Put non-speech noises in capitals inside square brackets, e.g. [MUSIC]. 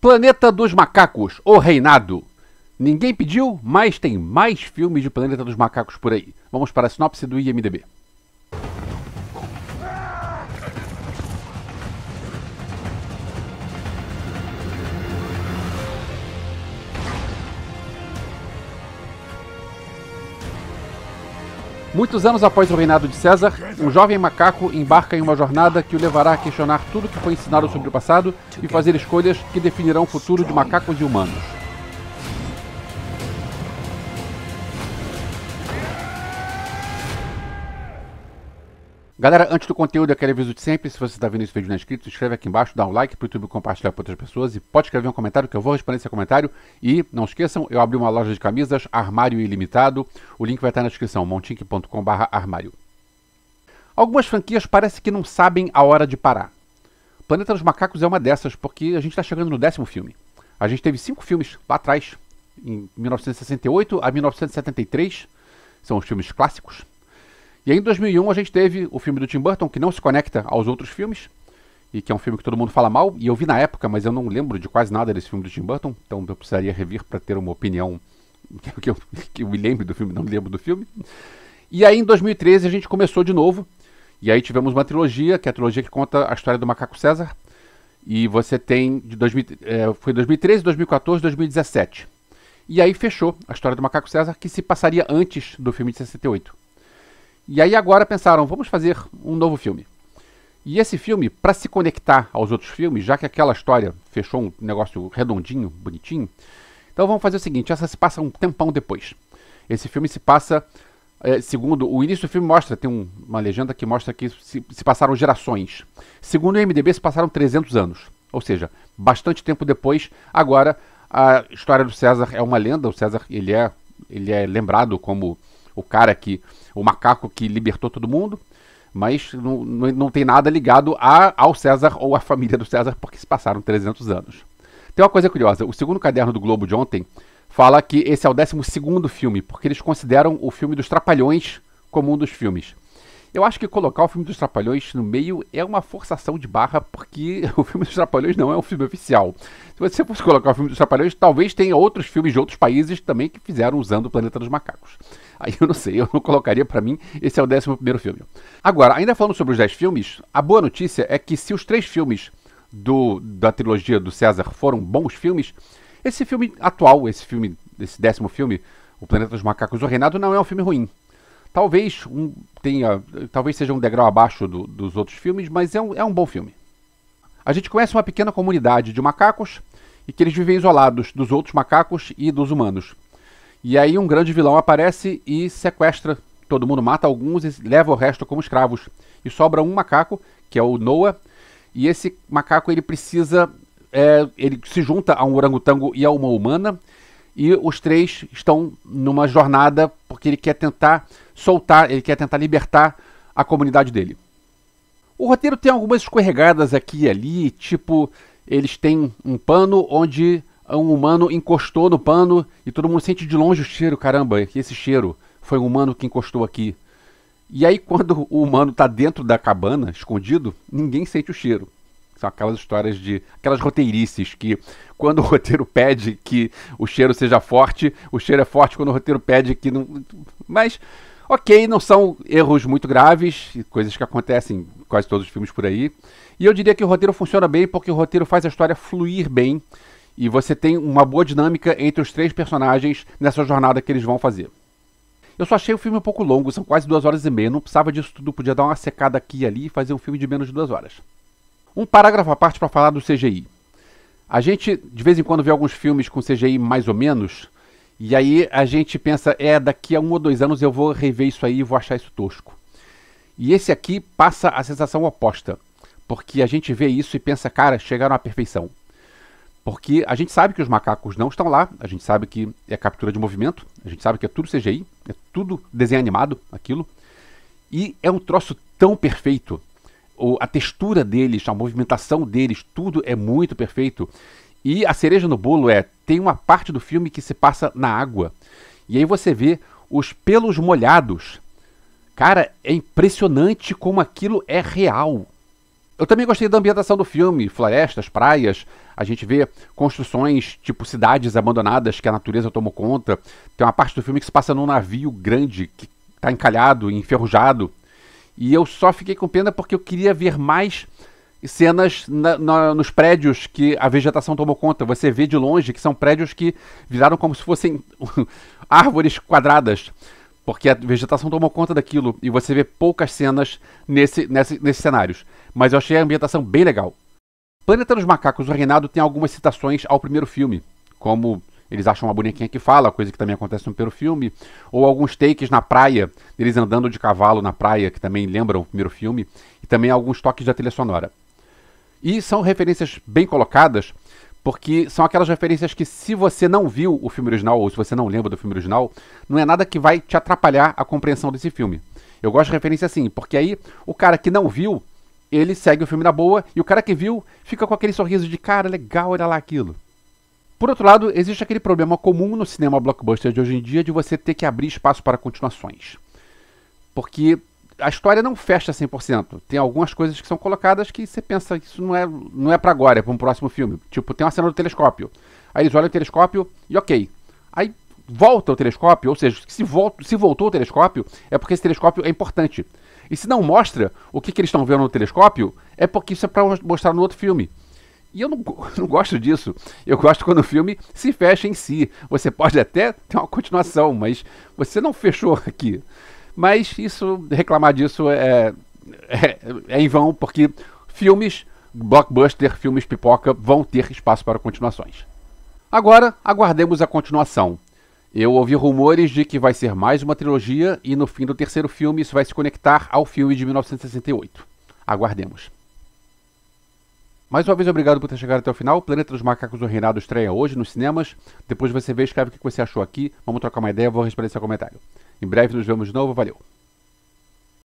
Planeta dos Macacos, O Reinado. Ninguém pediu, mas tem mais filmes de Planeta dos Macacos por aí. Vamos para a sinopse do IMDB. Muitos anos após o reinado de César, um jovem macaco embarca em uma jornada que o levará a questionar tudo que foi ensinado sobre o passado e fazer escolhas que definirão o futuro de macacos e humanos. Galera, antes do conteúdo, aquele aviso de sempre, se você está vendo esse vídeo não é inscrito, se inscreve aqui embaixo, dá um like para o YouTube compartilhar para outras pessoas e pode escrever um comentário que eu vou responder esse comentário. E não esqueçam, eu abri uma loja de camisas, armário ilimitado, o link vai estar na descrição, montink.com.br armário. Algumas franquias parece que não sabem a hora de parar. Planeta dos Macacos é uma dessas, porque a gente está chegando no décimo filme. A gente teve cinco filmes lá atrás, em 1968 a 1973, são os filmes clássicos. E aí, em 2001 a gente teve o filme do Tim Burton, que não se conecta aos outros filmes, e que é um filme que todo mundo fala mal, e eu vi na época, mas eu não lembro de quase nada desse filme do Tim Burton, então eu precisaria rever para ter uma opinião [LAUGHS] é que eu, que eu me lembre do filme, não lembro do filme. E aí em 2013 a gente começou de novo, e aí tivemos uma trilogia, que é a trilogia que conta a história do Macaco César, e você tem, de 2000, é, foi 2013, 2014, 2017. E aí fechou a história do Macaco César, que se passaria antes do filme de 68. E aí agora pensaram, vamos fazer um novo filme. E esse filme, para se conectar aos outros filmes, já que aquela história fechou um negócio redondinho, bonitinho, então vamos fazer o seguinte: essa se passa um tempão depois. Esse filme se passa, é, segundo o início do filme mostra, tem um, uma legenda que mostra que se, se, passaram gerações. Segundo o IMDb, se passaram 300 anos. Ou seja, bastante tempo depois. Agora, a história do César é uma lenda. O César ele é, ele é lembrado como o cara que o macaco que libertou todo mundo, mas não, não, não tem nada ligado a, ao César ou à família do César, porque se passaram 300 anos. Tem uma coisa curiosa: o segundo caderno do Globo de ontem fala que esse é o 12 filme, porque eles consideram o filme dos Trapalhões como um dos filmes. Eu acho que colocar o filme dos Trapalhões no meio é uma forçação de barra, porque [LAUGHS] o filme dos Trapalhões não é um filme oficial. Se você fosse colocar o filme dos Trapalhões, talvez tenha outros filmes de outros países também que fizeram usando o Planeta dos Macacos. Aí eu não sei, eu não colocaria para mim, esse é o 11 filme. Agora, ainda falando sobre os 10 filmes, a boa notícia é que se os três filmes do, da trilogia do César foram bons filmes, esse filme atual, esse filme, esse décimo filme, O Planeta dos Macacos, O Reinado, não é um filme ruim. Talvez um tenha, talvez seja um degrau abaixo do, dos outros filmes, mas é um, é um bom filme. A gente conhece uma pequena comunidade de macacos e que eles vivem isolados dos outros macacos e dos humanos. E aí um grande vilão aparece e sequestra. Todo mundo mata alguns e leva o resto como escravos. E sobra um macaco, que é o Noah. E esse macaco ele precisa. É, ele se junta a um orangotango e a uma humana. E os três estão numa jornada porque ele quer tentar soltar, ele quer tentar libertar a comunidade dele. O roteiro tem algumas escorregadas aqui e ali, tipo, eles têm um pano onde um humano encostou no pano e todo mundo sente de longe o cheiro, caramba, esse cheiro foi um humano que encostou aqui. E aí [LAUGHS] quando o humano está dentro da cabana, escondido, ninguém sente o cheiro. São aquelas histórias de. aquelas roteirices que, quando o roteiro pede que o cheiro seja forte, o cheiro é forte quando o roteiro pede que não. Mas, ok, não são erros muito graves, coisas que acontecem em quase todos os filmes por aí. E eu diria que o roteiro funciona bem porque o roteiro faz a história fluir bem e você tem uma boa dinâmica entre os três personagens nessa jornada que eles vão fazer. Eu só achei o filme um pouco longo, são quase duas horas e meia. Não precisava disso tudo, podia dar uma secada aqui e ali e fazer um filme de menos de duas horas. Um parágrafo à parte para falar do CGI. A gente, de vez em quando, vê alguns filmes com CGI mais ou menos, e aí a gente pensa, é, daqui a um ou dois anos eu vou rever isso aí e vou achar isso tosco. E esse aqui passa a sensação oposta, porque a gente vê isso e pensa, cara, chegaram à perfeição. Porque a gente sabe que os macacos não estão lá, a gente sabe que é captura de movimento, a gente sabe que é tudo CGI, é tudo desenho animado, aquilo. E é um troço tão perfeito. O, a textura deles, a movimentação deles, tudo é muito perfeito. E a cereja no bolo é: tem uma parte do filme que se passa na água. E aí você vê os pelos molhados. Cara, é impressionante como aquilo é real. Eu também gostei da ambientação do filme, florestas, praias, a gente vê construções tipo cidades abandonadas que a natureza tomou conta. Tem uma parte do filme que se passa num navio grande que está encalhado, enferrujado. E eu só fiquei com pena porque eu queria ver mais cenas na, na, nos prédios que a vegetação tomou conta. Você vê de longe que são prédios que viraram como se fossem [LAUGHS] árvores quadradas porque a vegetação tomou conta daquilo e você vê poucas cenas nesse, nesse, nesses cenários. Mas eu achei a ambientação bem legal. Planeta dos Macacos, o Reinado tem algumas citações ao primeiro filme, como eles acham uma bonequinha que fala, coisa que também acontece no primeiro filme, ou alguns takes na praia, eles andando de cavalo na praia, que também lembram o primeiro filme, e também alguns toques da trilha sonora. E são referências bem colocadas porque são aquelas referências que, se você não viu o filme original ou se você não lembra do filme original, não é nada que vai te atrapalhar a compreensão desse filme. Eu gosto de referência assim, porque aí o cara que não viu, ele segue o filme na boa, e o cara que viu fica com aquele sorriso de cara, legal, olha lá aquilo. Por outro lado, existe aquele problema comum no cinema blockbuster de hoje em dia de você ter que abrir espaço para continuações. Porque a história não fecha 100%. Tem algumas coisas que são colocadas que você pensa que isso não é, não é para agora, é para um próximo filme. Tipo, tem uma cena do telescópio. Aí eles olham o telescópio e ok. Aí volta o telescópio, ou seja, se, volta, se voltou o telescópio, é porque esse telescópio é importante. E se não mostra o que, que eles estão vendo no telescópio, é porque isso é para mostrar no outro filme. E eu não, [LAUGHS] não gosto disso. Eu gosto quando o filme se fecha em si. Você pode até ter uma continuação, mas você não fechou aqui. Mas isso, reclamar disso é, é, é, é em vão, porque filmes blockbuster, filmes pipoca vão ter espaço para continuações. Agora, aguardemos a continuação. Eu ouvi rumores de que vai ser mais uma trilogia e no fim do terceiro filme isso vai se conectar ao filme de 1968. Aguardemos. Mais uma vez, obrigado por ter chegado até o final. Planeta dos Macacos do Reinado estreia hoje nos cinemas. Depois você vê, escreve o que você achou aqui. Vamos trocar uma ideia, vou responder seu comentário. Em breve nos vemos de novo. Valeu!